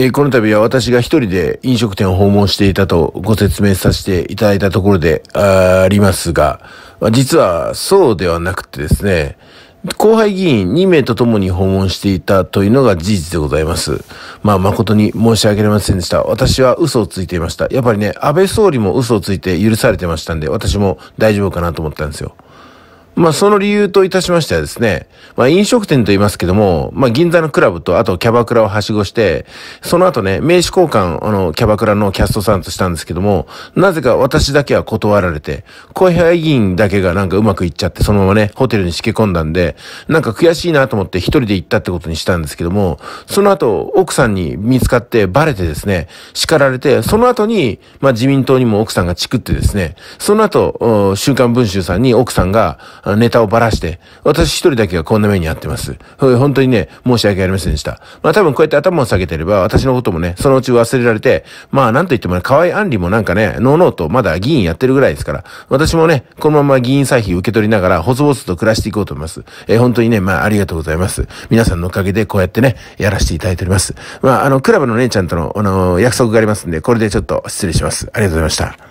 えー、この度は私が一人で飲食店を訪問していたとご説明させていただいたところでありますが、実はそうではなくてですね、後輩議員2名と共に訪問していたというのが事実でございます。まあ誠に申し訳ありませんでした。私は嘘をついていました。やっぱりね、安倍総理も嘘をついて許されてましたんで、私も大丈夫かなと思ったんですよ。まあ、その理由といたしましてはですね、まあ、飲食店と言いますけども、まあ、銀座のクラブと、あとキャバクラをはしごして、その後ね、名刺交換、あの、キャバクラのキャストさんとしたんですけども、なぜか私だけは断られて、後輩議員だけがなんかうまくいっちゃって、そのままね、ホテルにしけ込んだんで、なんか悔しいなと思って一人で行ったってことにしたんですけども、その後、奥さんに見つかってバレてですね、叱られて、その後に、まあ、自民党にも奥さんがチクってですね、その後、週刊文集さんに奥さんが、ネタをばらして、私一人だけがこんな目に遭ってます。本当にね、申し訳ありませんでした。まあ多分こうやって頭を下げてれば、私のこともね、そのうち忘れられて、まあなんと言ってもね、河合案里もなんかね、ノーノーとまだ議員やってるぐらいですから、私もね、このまま議員歳費受け取りながら、ほつぼつと暮らしていこうと思います。えー、本当にね、まあありがとうございます。皆さんのおかげでこうやってね、やらせていただいております。まああの、クラブの姉ちゃんとの、あの、約束がありますんで、これでちょっと失礼します。ありがとうございました。